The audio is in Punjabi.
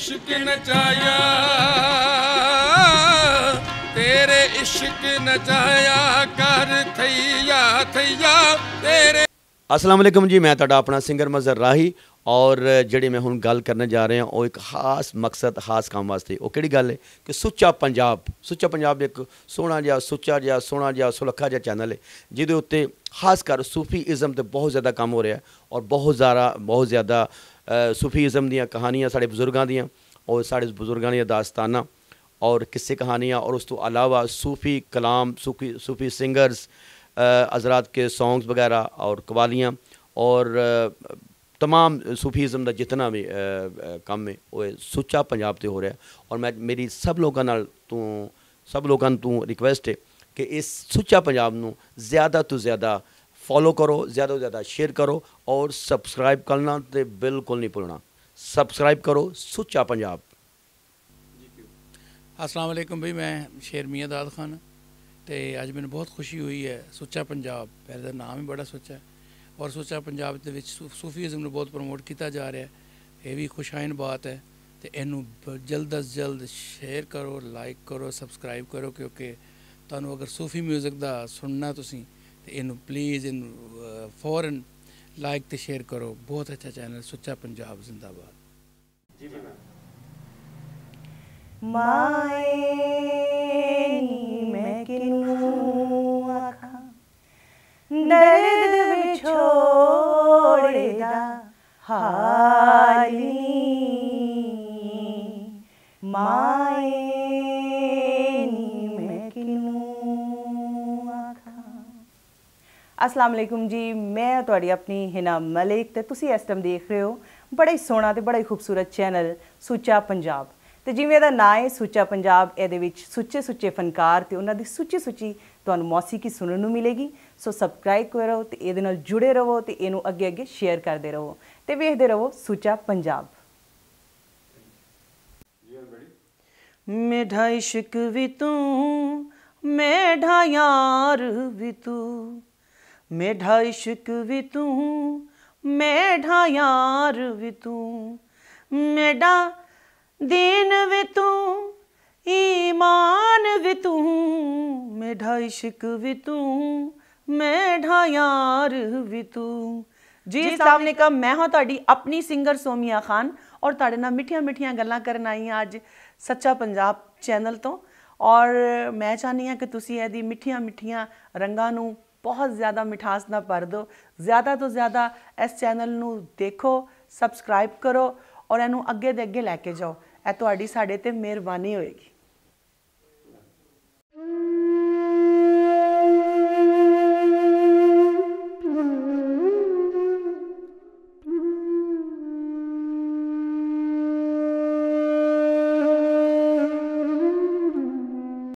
ਇਸ਼ਕ ਨਚਾਇਆ ਤੇਰੇ ਇਸ਼ਕ ਨਚਾਇਆ ਕਰ ਥਈਆ ਥਈਆ ਤੇਰੇ ਅਸਲਾਮ ਅਲੈਕਮ ਜੀ ਮੈਂ ਤੁਹਾਡਾ ਆਪਣਾ ਸਿੰਗਰ ਮਜ਼ਰ ਰਾਹੀ ਔਰ ਜਿਹੜੇ ਮੈਂ ਹੁਣ ਗੱਲ ਕਰਨ ਜਾ ਰਿਹਾ ਉਹ ਇੱਕ ਖਾਸ ਮਕਸਦ ਖਾਸ ਕੰਮ ਵਾਸਤੇ ਉਹ ਕਿਹੜੀ ਗੱਲ ਹੈ ਕਿ ਸੁੱਚਾ ਪੰਜਾਬ ਸੁੱਚਾ ਪੰਜਾਬ ਇੱਕ ਸੋਹਣਾ ਜਿਹਾ ਸੁੱਚਾ ਜਿਹਾ ਸੋਹਣਾ ਜਿਹਾ ਸੁਲੱਖਾ ਜਿਹਾ ਚੈਨਲ ਹੈ ਜਿਹਦੇ ਉੱਤੇ ਖਾਸ ਕਰ ਸੂਫੀ ਇਜ਼ਮ ਤੇ ਬਹੁਤ ਜ਼ਿਆਦਾ ਕੰਮ ਹੋ ਰਿਹਾ ਔਰ ਬਹੁਤ ਜ਼ਿਆਦਾ ਬਹੁਤ ਜ਼ਿਆਦਾ ਸੂਫੀਜ਼ਮ ਦੀਆਂ ਕਹਾਣੀਆਂ ਸਾਡੇ ਬਜ਼ੁਰਗਾਂ ਦੀਆਂ ਔਰ ਸਾਡੇ ਬਜ਼ੁਰਗਾਂ ਦੀਆਂ ਦਾਸਤਾਨਾਂ ਔਰ ਕਿੱਸੇ ਕਹਾਣੀਆਂ ਔਰ ਉਸ ਤੋਂ ਇਲਾਵਾ ਸੂਫੀ ਕਲਾਮ ਸੂਫੀ ਸੂਫੀ ਸਿੰਗਰਸ ਅਜ਼ਰਾਤ ਕੇ ਸੌਂਗਸ ਵਗੈਰਾ ਔਰ ਕਵਾਲੀਆਂ ਔਰ तमाम ਸੂਫੀਜ਼ਮ ਦਾ ਜਿੰਨਾ ਵੀ ਕੰਮ ਹੈ ਉਹ ਸੁੱਚਾ ਪੰਜਾਬ ਤੇ ਹੋ ਰਿਹਾ ਔਰ ਮੈਂ ਮੇਰੀ ਸਭ ਲੋਕਾਂ ਨਾਲ ਤੂੰ ਸਭ ਲੋਕਾਂ ਨੂੰ ਤੂੰ ਰਿਕੁਐਸਟ ਹੈ ਕਿ ਇਸ ਸੁੱਚਾ ਪੰਜਾਬ ਨੂੰ ਜ਼ਿਆਦਾ ਤੋਂ ਜ਼ਿਆਦਾ ਫੋਲੋ ਕਰੋ ਜ਼ਿਆਦਾ ਤੋਂ ਜ਼ਿਆਦਾ ਸ਼ੇਅਰ ਕਰੋ ਔਰ ਸਬਸਕ੍ਰਾਈਬ ਕਰਨਾ ਤੇ ਬਿਲਕੁਲ ਨਹੀਂ ਭੁੱਲਣਾ ਸਬਸਕ੍ਰਾਈਬ ਕਰੋ ਸੁੱਚਾ ਪੰਜਾਬ ਅਸਲਾਮ ਅਲੈਕਮ ਵੀ ਮੈਂ ਸ਼ੇਰ ਮੀਆਂ ਦਾਦ ਖਾਨ ਤੇ ਅੱਜ ਮੈਨੂੰ ਬਹੁਤ ਖੁਸ਼ੀ ਹੋਈ ਹੈ ਸੁੱਚਾ ਪੰਜਾਬ ਪਹਿਲੇ ਦਾ ਨਾਮ ਹੀ ਬੜਾ ਸੁੱਚਾ ਹੈ ਔਰ ਸੁੱਚਾ ਪੰਜਾਬ ਦੇ ਵਿੱਚ ਸੂਫੀਜ਼ਮ ਨੂੰ ਬਹੁਤ ਪ੍ਰਮੋਟ ਕੀਤਾ ਜਾ ਰਿਹਾ ਹੈ ਇਹ ਵੀ ਖੁਸ਼ਾਇਨ ਬਾਤ ਹੈ ਤੇ ਇਹਨੂੰ ਜਲਦ ਤੋਂ ਜਲਦ ਸ਼ੇਅਰ ਕਰੋ ਲਾਈਕ ਕਰੋ ਸਬਸਕ੍ਰਾਈਬ ਕਰੋ ਕਿਉਂਕਿ ਤੁਹਾਨੂੰ ਅਗਰ ਸੂਫੀ 뮤직 ਦਾ ਸੁਣਨਾ ਤੁਸੀਂ ਤੇ ਇਹਨੂੰ ਪਲੀਜ਼ ਇਨ ਫੋਰਨ ਲਾਈਕ ਤੇ ਸ਼ੇਅਰ ਕਰੋ ਬਹੁਤ ਅੱਛਾ ਚੈਨਲ ਸੁੱਚਾ ਪੰਜਾਬ ਜ਼ਿੰਦਾਬਾਦ ਜੀ ਮੈਮ ਮਾਏ ਨੀ ਮੈਂ ਕਿਨੂੰ ਆਖਾਂ ਦਰਦ ਵਿਛੋੜਦਾ ਹਾਲੀ ਨੀ ਮਾਏ ਅਸਲਾਮ ਅਲੈਕੁਮ ਜੀ ਮੈਂ ਤੁਹਾਡੀ ਆਪਣੀ ਹਿਨਾ ਮਲਿਕ ਤੇ ਤੁਸੀਂ ਇਸ ਟਾਈਮ ਦੇਖ ਰਹੇ ਹੋ ਬੜਾ ਹੀ ਸੋਹਣਾ ਤੇ ਬੜਾ ਹੀ ਖੂਬਸੂਰਤ ਚੈਨਲ ਸੁੱਚਾ ਪੰਜਾਬ ਤੇ ਜਿਵੇਂ ਇਹਦਾ ਨਾਂ ਹੈ ਸੁੱਚਾ ਪੰਜਾਬ ਇਹਦੇ ਵਿੱਚ ਸੁੱਚੇ ਸੁੱਚੇ ਫਨਕਾਰ ਤੇ ਉਹਨਾਂ ਦੀ ਸੁੱਚੀ ਸੁੱਚੀ ਤੁਹਾਨੂੰ ਮੌਸੀਕੀ ਸੁਣਨ ਨੂੰ ਮਿਲੇਗੀ ਸੋ ਸਬਸਕ੍ਰਾਈਬ ਕਰੋ ਤੇ ਇਹਦੇ ਨਾਲ ਜੁੜੇ ਰਹੋ ਤੇ ਇਹਨੂੰ ਅੱਗੇ ਅੱਗੇ ਸ਼ੇਅਰ ਕਰਦੇ ਰਹੋ ਤੇ ਵੇਖਦੇ ਰਹੋ ਸੁੱਚਾ ਪੰਜਾਬ ਮੇਢਾ ਇਸ਼ਕ ਵੀ ਤੂੰ ਮੇਢਾ ਯਾਰ ਵੀ ਤੂੰ ਮੇਢਾ ਇਸ਼ਕ ਵੀ ਤੂੰ ਮੇਢਾ ਯਾਰ ਵੀ ਤੂੰ ਮੇਢਾ ਦੀਨ ਵੀ ਤੂੰ ਈਮਾਨ ਵੀ ਤੂੰ ਮੇਢਾ ਇਸ਼ਕ ਵੀ ਤੂੰ ਮੇਢਾ ਯਾਰ ਵੀ ਤੂੰ ਜੀ ਸਾਹਮਣੇ ਕਾ ਮੈਂ ਹਾਂ ਤੁਹਾਡੀ ਆਪਣੀ ਸਿੰਗਰ ਸੋਮੀਆ ਖਾਨ ਔਰ ਤੁਹਾਡੇ ਨਾਲ ਮਿੱਠੀਆਂ ਮਿੱਠੀਆਂ ਗੱਲਾਂ ਕਰਨ ਆਈ ਹਾਂ ਅੱਜ ਸੱਚਾ ਪੰਜਾਬ ਚੈਨਲ ਤੋਂ ਔਰ ਮੈਂ ਚਾਹਨੀ ਆ ਕਿ ਤੁਸੀਂ ਇਹਦੀ ਮਿੱਠੀਆਂ ਮਿੱਠੀਆਂ ਰੰਗਾਂ ਨੂੰ ਬਹੁਤ ਜ਼ਿਆਦਾ ਮਿਠਾਸ ਨਾ ਭਰ ਦਿਓ ਜ਼ਿਆਦਾ ਤੋਂ ਜ਼ਿਆਦਾ ਇਸ ਚੈਨਲ ਨੂੰ ਦੇਖੋ ਸਬਸਕ੍ਰਾਈਬ ਕਰੋ ਔਰ ਇਹਨੂੰ ਅੱਗੇ ਦੇ ਅੱਗੇ ਲੈ ਕੇ ਜਾਓ ਇਹ ਤੁਹਾਡੀ ਸਾਡੇ ਤੇ ਮਿਹਰਬਾਨੀ ਹੋਏਗੀ